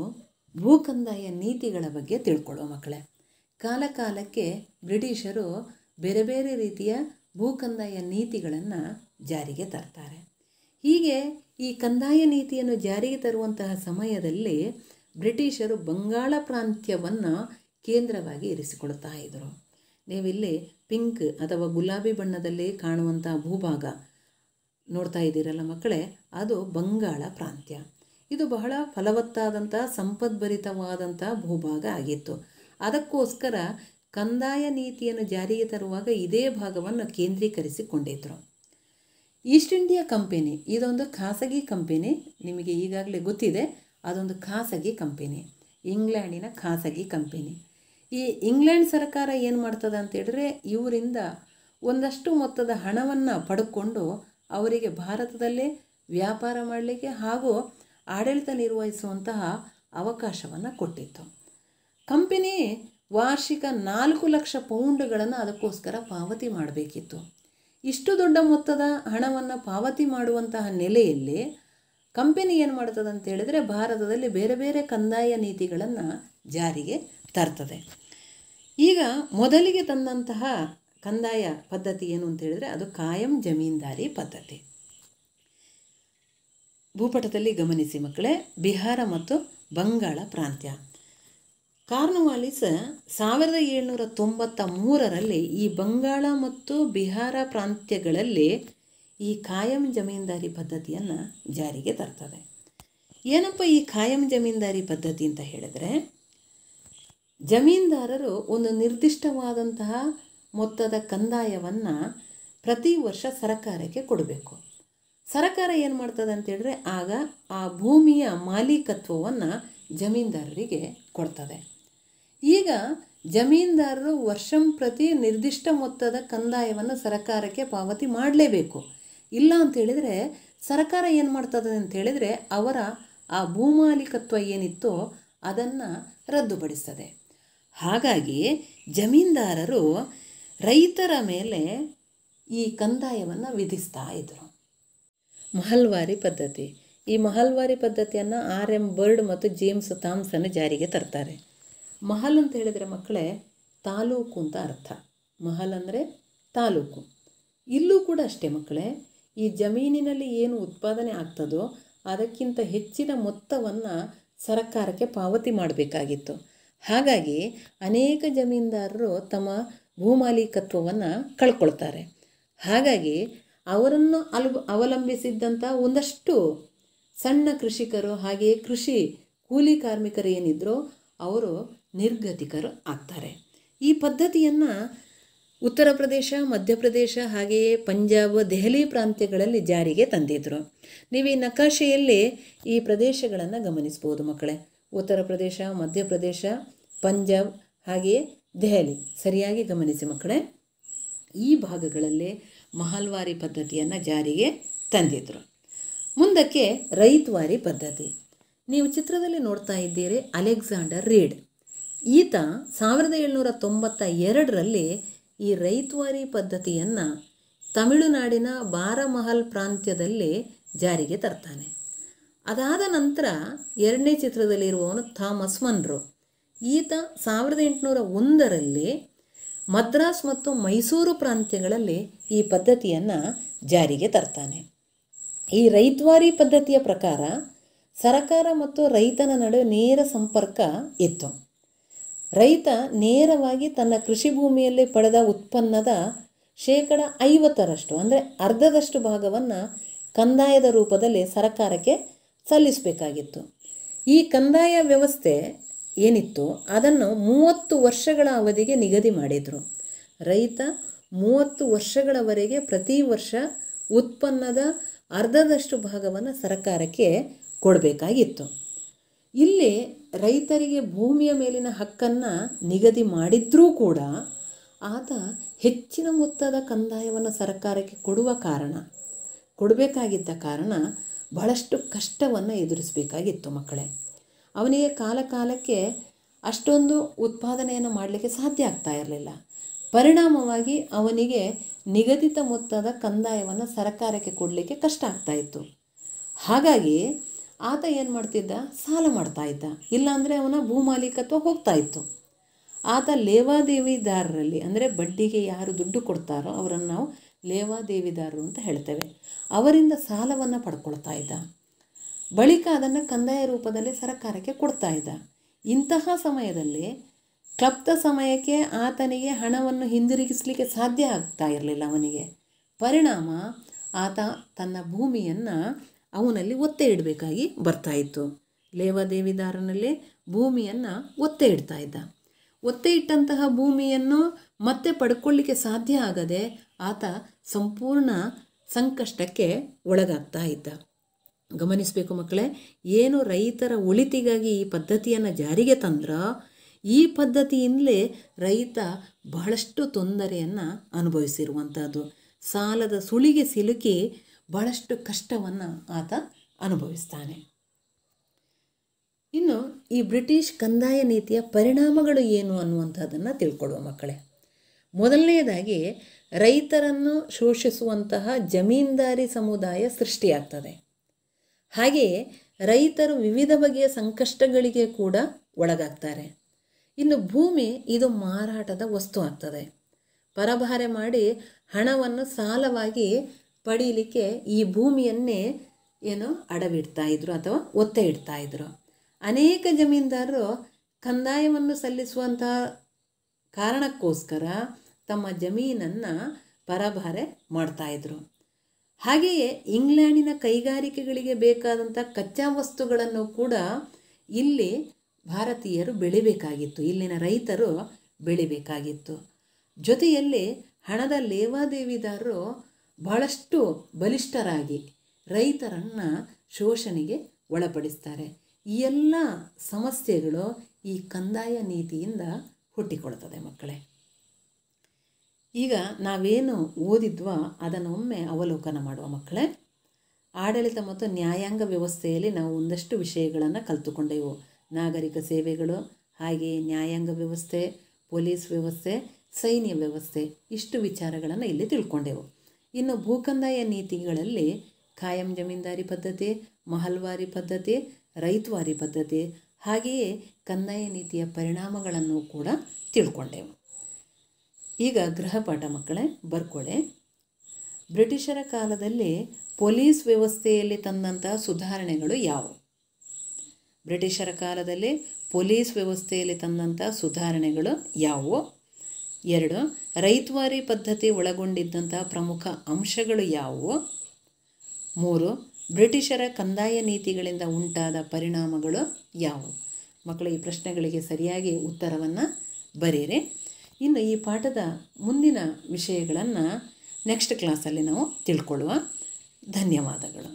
ಭೂಕಂದಾಯ ನೀತಿಗಳ ಬಗ್ಗೆ ತಿಳ್ಕೊಳ್ಳೋ ಮಕ್ಕಳೇ ಕಾಲಕಾಲಕ್ಕೆ ಬ್ರಿಟಿಷರು ಬೇರೆ ಬೇರೆ ರೀತಿಯ ಭೂಕಂದಾಯ ನೀತಿಗಳನ್ನು ಜಾರಿಗೆ ತರ್ತಾರೆ ಹೀಗೆ ಈ ಕಂದಾಯ ನೀತಿಯನ್ನು ಜಾರಿಗೆ ತರುವಂತಹ ಸಮಯದಲ್ಲಿ ಬ್ರಿಟಿಷರು ಬಂಗಾಳ ಪ್ರಾಂತ್ಯವನ್ನು ಕೇಂದ್ರವಾಗಿ ಇರಿಸಿಕೊಳ್ತಾ ಇದ್ದರು ನೀವಿಲ್ಲಿ ಪಿಂಕ್ ಅಥವಾ ಗುಲಾಬಿ ಬಣ್ಣದಲ್ಲಿ ಕಾಣುವಂಥ ಭೂಭಾಗ ನೋಡ್ತಾ ಇದ್ದೀರಲ್ಲ ಮಕ್ಕಳೇ ಅದು ಬಂಗಾಳ ಪ್ರಾಂತ್ಯ ಇದು ಬಹಳ ಫಲವತ್ತಾದಂಥ ಸಂಪದ್ಭರಿತವಾದಂಥ ಭೂಭಾಗ ಆಗಿತ್ತು ಅದಕ್ಕೋಸ್ಕರ ಕಂದಾಯ ನೀತಿಯನ್ನು ಜಾರಿಗೆ ತರುವಾಗ ಇದೇ ಭಾಗವನ್ನು ಕೇಂದ್ರೀಕರಿಸಿಕೊಂಡಿದ್ರು ಈಸ್ಟ್ ಇಂಡಿಯಾ ಕಂಪೆನಿ ಇದೊಂದು ಖಾಸಗಿ ಕಂಪೆನಿ ನಿಮಗೆ ಈಗಾಗಲೇ ಗೊತ್ತಿದೆ ಅದೊಂದು ಖಾಸಗಿ ಕಂಪೆನಿ ಇಂಗ್ಲೆಂಡಿನ ಖಾಸಗಿ ಕಂಪೆನಿ ಈ ಇಂಗ್ಲೆಂಡ್ ಸರ್ಕಾರ ಏನು ಮಾಡ್ತದೆ ಅಂತ ಹೇಳಿದ್ರೆ ಇವರಿಂದ ಒಂದಷ್ಟು ಮೊತ್ತದ ಹಣವನ್ನು ಪಡ್ಕೊಂಡು ಅವರಿಗೆ ಭಾರತದಲ್ಲೇ ವ್ಯಾಪಾರ ಮಾಡಲಿಕ್ಕೆ ಹಾಗೂ ಆಡಳಿತ ನಿರ್ವಹಿಸುವಂತಹ ಅವಕಾಶವನ್ನು ಕೊಟ್ಟಿತ್ತು ಕಂಪೆನಿ ವಾರ್ಷಿಕ ನಾಲ್ಕು ಲಕ್ಷ ಪೌಂಡ್ಗಳನ್ನು ಅದಕ್ಕೋಸ್ಕರ ಪಾವತಿ ಮಾಡಬೇಕಿತ್ತು ಇಷ್ಟು ದೊಡ್ಡ ಮೊತ್ತದ ಹಣವನ್ನು ಪಾವತಿ ಮಾಡುವಂತಹ ನೆಲೆಯಲ್ಲಿ ಕಂಪೆನಿ ಏನು ಮಾಡ್ತದೆ ಅಂತ ಭಾರತದಲ್ಲಿ ಬೇರೆ ಬೇರೆ ಕಂದಾಯ ನೀತಿಗಳನ್ನು ಜಾರಿಗೆ ತರ್ತದೆ ಈಗ ಮೊದಲಿಗೆ ತಂದಂತಹ ಕಂದಾಯ ಪದ್ಧತಿ ಏನು ಅಂತ ಹೇಳಿದರೆ ಅದು ಕಾಯಂ ಜಮೀನ್ದಾರಿ ಪದ್ಧತಿ ಭೂಪಟದಲ್ಲಿ ಗಮನಿಸಿ ಮಕ್ಕಳೇ ಬಿಹಾರ ಮತ್ತು ಬಂಗಾಳ ಪ್ರಾಂತ್ಯ ಕಾರ್ನವಾಲಿಸ್ ಸಾವಿರದ ಏಳ್ನೂರ ತೊಂಬತ್ತ ಮೂರರಲ್ಲಿ ಈ ಬಂಗಾಳ ಮತ್ತು ಬಿಹಾರ ಪ್ರಾಂತ್ಯಗಳಲ್ಲಿ ಈ ಖಾಯಂ ಜಮೀನ್ದಾರಿ ಪದ್ಧತಿಯನ್ನು ಜಾರಿಗೆ ತರ್ತದೆ ಏನಪ್ಪ ಈ ಖಾಯಂ ಜಮೀನ್ದಾರಿ ಪದ್ಧತಿ ಅಂತ ಹೇಳಿದರೆ ಜಮೀನ್ದಾರರು ಒಂದು ನಿರ್ದಿಷ್ಟವಾದಂತಹ ಮೊತ್ತದ ಕಂದಾಯವನ್ನು ಪ್ರತಿ ವರ್ಷ ಸರ್ಕಾರಕ್ಕೆ ಕೊಡಬೇಕು ಸರಕಾರ ಏನು ಮಾಡ್ತದೆ ಅಂತೇಳಿದ್ರೆ ಆಗ ಆ ಭೂಮಿಯ ಮಾಲೀಕತ್ವವನ್ನು ಜಮೀನ್ದಾರರಿಗೆ ಕೊಡ್ತದೆ ಈಗ ಜಮೀನ್ದಾರರು ವರ್ಷಂ ಪ್ರತಿ ನಿರ್ದಿಷ್ಟ ಮೊತ್ತದ ಕಂದಾಯವನ್ನು ಸರಕಾರಕ್ಕೆ ಪಾವತಿ ಮಾಡಲೇಬೇಕು ಇಲ್ಲ ಅಂತೇಳಿದರೆ ಸರಕಾರ ಏನು ಮಾಡ್ತದೆ ಅಂತೇಳಿದರೆ ಅವರ ಆ ಭೂಮಾಲೀಕತ್ವ ಏನಿತ್ತೋ ಅದನ್ನು ರದ್ದುಪಡಿಸ್ತದೆ ಹಾಗಾಗಿ ಜಮೀನ್ದಾರರು ರೈತರ ಮೇಲೆ ಈ ಕಂದಾಯವನ್ನು ವಿಧಿಸ್ತಾ ಇದ್ದರು ಮಹಲ್ವಾರಿ ಪದ್ಧತಿ ಈ ಮಹಲ್ವಾರಿ ಪದ್ಧತಿಯನ್ನು ಆರ್ ಎಂ ಬರ್ಡ್ ಮತ್ತು ಜೇಮ್ಸ್ ಥಾಮ್ಸನ್ ಜಾರಿಗೆ ತರ್ತಾರೆ ಮಹಲ್ ಅಂತ ಹೇಳಿದರೆ ಮಕ್ಕಳೇ ತಾಲೂಕು ಅಂತ ಅರ್ಥ ಮಹಲ್ ಅಂದರೆ ತಾಲೂಕು ಇಲ್ಲೂ ಕೂಡ ಅಷ್ಟೇ ಮಕ್ಕಳೇ ಈ ಜಮೀನಿನಲ್ಲಿ ಏನು ಉತ್ಪಾದನೆ ಆಗ್ತದೋ ಅದಕ್ಕಿಂತ ಹೆಚ್ಚಿನ ಮೊತ್ತವನ್ನು ಸರ್ಕಾರಕ್ಕೆ ಪಾವತಿ ಮಾಡಬೇಕಾಗಿತ್ತು ಹಾಗಾಗಿ ಅನೇಕ ಜಮೀನ್ದಾರರು ತಮ್ಮ ಭೂಮಾಲೀಕತ್ವವನ್ನು ಕಳ್ಕೊಳ್ತಾರೆ ಹಾಗಾಗಿ ಅವರನ್ನು ಅಲ್ ಅವಲಂಬಿಸಿದ್ದಂಥ ಒಂದಷ್ಟು ಸಣ್ಣ ಕೃಷಿಕರು ಹಾಗೆಯೇ ಕೃಷಿ ಕೂಲಿ ಕಾರ್ಮಿಕರು ಏನಿದ್ರೋ ಅವರು ನಿರ್ಗತಿಕರು ಆಗ್ತಾರೆ ಈ ಪದ್ಧತಿಯನ್ನು ಉತ್ತರ ಪ್ರದೇಶ ಮಧ್ಯಪ್ರದೇಶ ಹಾಗೆಯೇ ಪಂಜಾಬ್ ದೆಹಲಿ ಪ್ರಾಂತ್ಯಗಳಲ್ಲಿ ಜಾರಿಗೆ ತಂದಿದ್ದರು ನೀವು ಈ ನಕಾಶೆಯಲ್ಲಿ ಈ ಪ್ರದೇಶಗಳನ್ನು ಗಮನಿಸ್ಬೋದು ಮಕ್ಕಳೇ ಉತ್ತರ ಪ್ರದೇಶ ಮಧ್ಯಪ್ರದೇಶ ಪಂಜಾಬ್ ಹಾಗೆಯೇ ದೆಹಲಿ ಸರಿಯಾಗಿ ಗಮನಿಸಿ ಮಕ್ಕಳೇ ಈ ಭಾಗಗಳಲ್ಲಿ ಮಹಲ್ವಾರಿ ಪದ್ಧತಿಯನ್ನು ಜಾರಿಗೆ ತಂದಿದ್ದರು ಮುಂದಕ್ಕೆ ರೈತವಾರಿ ಪದ್ಧತಿ ನೀವು ಚಿತ್ರದಲ್ಲಿ ನೋಡ್ತಾ ಇದ್ದೀರಿ ಅಲೆಕ್ಸಾಂಡರ್ ರೀಡ್ ಈತ ಸಾವಿರದ ಏಳ್ನೂರ ತೊಂಬತ್ತ ಎರಡರಲ್ಲಿ ಈ ರೈತವಾರಿ ಪದ್ಧತಿಯನ್ನು ತಮಿಳುನಾಡಿನ ಬಾರಮಹಲ್ ಪ್ರಾಂತ್ಯದಲ್ಲಿ ಜಾರಿಗೆ ತರ್ತಾನೆ ಅದಾದ ನಂತರ ಎರಡನೇ ಚಿತ್ರದಲ್ಲಿರುವವನು ಥಾಮಸ್ ಮನ್ರು ಈತ ಸಾವಿರದ ಎಂಟುನೂರ ಒಂದರಲ್ಲಿ ಮದ್ರಾಸ್ ಮತ್ತು ಮೈಸೂರು ಪ್ರಾಂತ್ಯಗಳಲ್ಲಿ ಈ ಪದ್ಧತಿಯನ್ನು ಜಾರಿಗೆ ತರ್ತಾನೆ ಈ ರೈತವಾರಿ ಪದ್ಧತಿಯ ಪ್ರಕಾರ ಸರಕಾರ ಮತ್ತು ರೈತನ ನಡುವೆ ನೇರ ಸಂಪರ್ಕ ಇತ್ತು ರೈತ ನೇರವಾಗಿ ತನ್ನ ಕೃಷಿ ಭೂಮಿಯಲ್ಲಿ ಪಡೆದ ಉತ್ಪನ್ನದ ಶೇಕಡ ಐವತ್ತರಷ್ಟು ಅಂದರೆ ಅರ್ಧದಷ್ಟು ಭಾಗವನ್ನು ಕಂದಾಯದ ರೂಪದಲ್ಲಿ ಸರಕಾರಕ್ಕೆ ಸಲ್ಲಿಸಬೇಕಾಗಿತ್ತು ಈ ಕಂದಾಯ ವ್ಯವಸ್ಥೆ ಏನಿತ್ತು ಅದನ್ನು ಮೂವತ್ತು ವರ್ಷಗಳ ಅವಧಿಗೆ ನಿಗದಿ ಮಾಡಿದರು ರೈತ ಮೂವತ್ತು ವರ್ಷಗಳವರೆಗೆ ಪ್ರತಿ ವರ್ಷ ಉತ್ಪನ್ನದ ಅರ್ಧದಷ್ಟು ಭಾಗವನ್ನು ಸರ್ಕಾರಕ್ಕೆ ಕೊಡಬೇಕಾಗಿತ್ತು ಇಲ್ಲಿ ರೈತರಿಗೆ ಭೂಮಿಯ ಮೇಲಿನ ಹಕ್ಕನ್ನು ನಿಗದಿ ಮಾಡಿದ್ರೂ ಕೂಡ ಆತ ಹೆಚ್ಚಿನ ಮೊತ್ತದ ಕಂದಾಯವನ್ನು ಸರ್ಕಾರಕ್ಕೆ ಕೊಡುವ ಕಾರಣ ಕೊಡಬೇಕಾಗಿದ್ದ ಕಾರಣ ಬಹಳಷ್ಟು ಕಷ್ಟವನ್ನು ಎದುರಿಸಬೇಕಾಗಿತ್ತು ಮಕ್ಕಳೇ ಅವನಿಗೆ ಕಾಲ ಕಾಲಕ್ಕೆ ಅಷ್ಟೊಂದು ಉತ್ಪಾದನೆಯನ್ನು ಮಾಡಲಿಕ್ಕೆ ಸಾಧ್ಯ ಆಗ್ತಾ ಇರಲಿಲ್ಲ ಪರಿಣಾಮವಾಗಿ ಅವನಿಗೆ ನಿಗದಿತ ಮೊತ್ತದ ಕಂದಾಯವನ್ನು ಸರ್ಕಾರಕ್ಕೆ ಕೊಡಲಿಕ್ಕೆ ಕಷ್ಟ ಆಗ್ತಾಯಿತ್ತು ಹಾಗಾಗಿ ಆತ ಏನು ಮಾಡ್ತಿದ್ದ ಸಾಲ ಮಾಡ್ತಾ ಇದ್ದ ಇಲ್ಲಾಂದರೆ ಅವನ ಭೂಮಾಲೀಕತ್ವ ಹೋಗ್ತಾ ಇತ್ತು ಆತ ಲೇವಾದೇವಿದಾರರಲ್ಲಿ ಅಂದರೆ ಬಡ್ಡಿಗೆ ಯಾರು ದುಡ್ಡು ಕೊಡ್ತಾರೋ ಅವರನ್ನು ನಾವು ಲೇವಾದೇವಿದಾರರು ಅಂತ ಹೇಳ್ತೇವೆ ಅವರಿಂದ ಸಾಲವನ್ನು ಪಡ್ಕೊಳ್ತಾ ಇದ್ದ ಬಳಿಕ ಅದನ್ನು ಕಂದಾಯ ರೂಪದಲ್ಲಿ ಸರಕಾರಕ್ಕೆ ಕೊಡ್ತಾ ಇದ್ದ ಇಂತಹ ಸಮಯದಲ್ಲಿ ಕ್ಲಪ್ತ ಸಮಯಕ್ಕೆ ಆತನಿಗೆ ಹಣವನ್ನು ಹಿಂದಿರುಗಿಸಲಿಕ್ಕೆ ಸಾಧ್ಯ ಆಗ್ತಾ ಇರಲಿಲ್ಲ ಅವನಿಗೆ ಪರಿಣಾಮ ಆತ ತನ್ನ ಭೂಮಿಯನ್ನು ಅವನಲ್ಲಿ ಒತ್ತೆ ಇಡಬೇಕಾಗಿ ಬರ್ತಾಯಿತ್ತು ಲೇವಾದೇವಿದಾರನಲ್ಲಿ ಭೂಮಿಯನ್ನು ಒತ್ತೆ ಇಡ್ತಾ ಇದ್ದ ಒತ್ತೆ ಇಟ್ಟಂತಹ ಭೂಮಿಯನ್ನು ಮತ್ತೆ ಪಡ್ಕೊಳ್ಳಿಕ್ಕೆ ಸಾಧ್ಯ ಆಗದೆ ಆತ ಸಂಪೂರ್ಣ ಸಂಕಷ್ಟಕ್ಕೆ ಒಳಗಾಗ್ತಾ ಇದ್ದ ಗಮನಿಸಬೇಕು ಮಕ್ಕಳೇ ಏನು ರೈತರ ಒಳಿತಿಗಾಗಿ ಈ ಪದ್ಧತಿಯನ್ನು ಜಾರಿಗೆ ತಂದ್ರ ಈ ಪದ್ಧತಿಯಿಂದಲೇ ರೈತ ಬಹಳಷ್ಟು ತೊಂದರೆಯನ್ನು ಅನುಭವಿಸಿರುವಂಥದ್ದು ಸಾಲದ ಸುಳಿಗೆ ಸಿಲುಕಿ ಬಹಳಷ್ಟು ಕಷ್ಟವನ್ನು ಆತ ಅನುಭವಿಸ್ತಾನೆ ಇನ್ನು ಈ ಬ್ರಿಟಿಷ್ ಕಂದಾಯ ನೀತಿಯ ಪರಿಣಾಮಗಳು ಏನು ಅನ್ನುವಂಥದ್ದನ್ನು ತಿಳ್ಕೊಡುವ ಮಕ್ಕಳೇ ಮೊದಲನೆಯದಾಗಿ ರೈತರನ್ನು ಶೋಷಿಸುವಂತಹ ಜಮೀನ್ದಾರಿ ಸಮುದಾಯ ಸೃಷ್ಟಿಯಾಗ್ತದೆ ಹಾಗೆಯೇ ರೈತರು ವಿವಿಧ ಬಗೆಯ ಸಂಕಷ್ಟಗಳಿಗೆ ಕೂಡ ಒಳಗಾಗ್ತಾರೆ ಇನ್ನು ಭೂಮಿ ಇದು ಮಾರಾಟದ ವಸ್ತು ಆಗ್ತದೆ ಪರಭಾರೆ ಮಾಡಿ ಹಣವನ್ನು ಸಾಲವಾಗಿ ಪಡೀಲಿಕ್ಕೆ ಈ ಭೂಮಿಯನ್ನೇ ಏನು ಅಡವಿಡ್ತಾ ಇದ್ರು ಅಥವಾ ಒತ್ತೆ ಇಡ್ತಾ ಇದ್ರು ಅನೇಕ ಜಮೀನ್ದಾರರು ಕಂದಾಯವನ್ನು ಸಲ್ಲಿಸುವಂತಹ ಕಾರಣಕ್ಕೋಸ್ಕರ ತಮ್ಮ ಜಮೀನನ್ನು ಪರಭಾರೆ ಮಾಡ್ತಾಯಿದ್ರು ಹಾಗೆಯೇ ಇಂಗ್ಲೆಂಡಿನ ಕೈಗಾರಿಕೆಗಳಿಗೆ ಬೇಕಾದಂಥ ಕಚ್ಚಾ ವಸ್ತುಗಳನ್ನು ಕೂಡ ಇಲ್ಲಿ ಭಾರತೀಯರು ಬೆಳಿಬೇಕಾಗಿತ್ತು ಇಲ್ಲಿನ ರೈತರು ಬೆಳಿಬೇಕಾಗಿತ್ತು ಜೊತೆಯಲ್ಲಿ ಹಣದ ಲೇವಾದೇವಿದಾರರು ಬಹಳಷ್ಟು ಬಲಿಷ್ಠರಾಗಿ ರೈತರನ್ನು ಶೋಷಣೆಗೆ ಒಳಪಡಿಸ್ತಾರೆ ಈ ಎಲ್ಲ ಸಮಸ್ಯೆಗಳು ಈ ಕಂದಾಯ ನೀತಿಯಿಂದ ಹುಟ್ಟಿಕೊಳ್ತದೆ ಮಕ್ಕಳೇ ಈಗ ನಾವೇನು ಓದಿದ್ವೋ ಅದನ್ನು ಒಮ್ಮೆ ಅವಲೋಕನ ಮಾಡುವ ಮಕ್ಕಳೇ ಆಡಳಿತ ಮತ್ತು ನ್ಯಾಯಾಂಗ ವ್ಯವಸ್ಥೆಯಲ್ಲಿ ನಾವು ಒಂದಷ್ಟು ವಿಷಯಗಳನ್ನು ಕಲಿತುಕೊಂಡೆವು ನಾಗರಿಕ ಸೇವೆಗಳು ಹಾಗೆ ನ್ಯಾಯಾಂಗ ವ್ಯವಸ್ಥೆ ಪೊಲೀಸ್ ವ್ಯವಸ್ಥೆ ಸೈನ್ಯ ವ್ಯವಸ್ಥೆ ಇಷ್ಟು ವಿಚಾರಗಳನ್ನು ಇಲ್ಲಿ ತಿಳ್ಕೊಂಡೆವು ಇನ್ನು ಭೂಕಂದಾಯ ನೀತಿಗಳಲ್ಲಿ ಖಾಯಂ ಜಮೀನ್ದಾರಿ ಪದ್ಧತಿ ಮಹಲ್ವಾರಿ ಪದ್ಧತಿ ರೈತವಾರಿ ಪದ್ಧತಿ ಹಾಗೆಯೇ ಕಂದಾಯ ನೀತಿಯ ಪರಿಣಾಮಗಳನ್ನು ಕೂಡ ತಿಳ್ಕೊಂಡೆವು ಈಗ ಗೃಹಪಾಠ ಮಕ್ಕಳೇ ಬರ್ಕೊಳ್ಳಿ ಬ್ರಿಟಿಷರ ಕಾಲದಲ್ಲಿ ಪೊಲೀಸ್ ವ್ಯವಸ್ಥೆಯಲ್ಲಿ ತಂದಂತಹ ಸುಧಾರಣೆಗಳು ಯಾವುವು ಬ್ರಿಟಿಷರ ಕಾಲದಲ್ಲಿ ಪೊಲೀಸ್ ವ್ಯವಸ್ಥೆಯಲ್ಲಿ ತಂದಂಥ ಸುಧಾರಣೆಗಳು ಯಾವುವು ಎರಡು ರೈತ್ವಾರಿ ಪದ್ಧತಿ ಒಳಗೊಂಡಿದ್ದಂಥ ಪ್ರಮುಖ ಅಂಶಗಳು ಯಾವುವು ಮೂರು ಬ್ರಿಟಿಷರ ಕಂದಾಯ ನೀತಿಗಳಿಂದ ಉಂಟಾದ ಪರಿಣಾಮಗಳು ಯಾವುವು ಮಕ್ಕಳು ಈ ಪ್ರಶ್ನೆಗಳಿಗೆ ಸರಿಯಾಗಿ ಉತ್ತರವನ್ನು ಬರೀರಿ ಇನ್ನು ಈ ಪಾಠದ ಮುಂದಿನ ವಿಷಯಗಳನ್ನು ನೆಕ್ಸ್ಟ್ ಕ್ಲಾಸಲ್ಲಿ ನಾವು ತಿಳ್ಕೊಳ್ಳುವ ಧನ್ಯವಾದಗಳು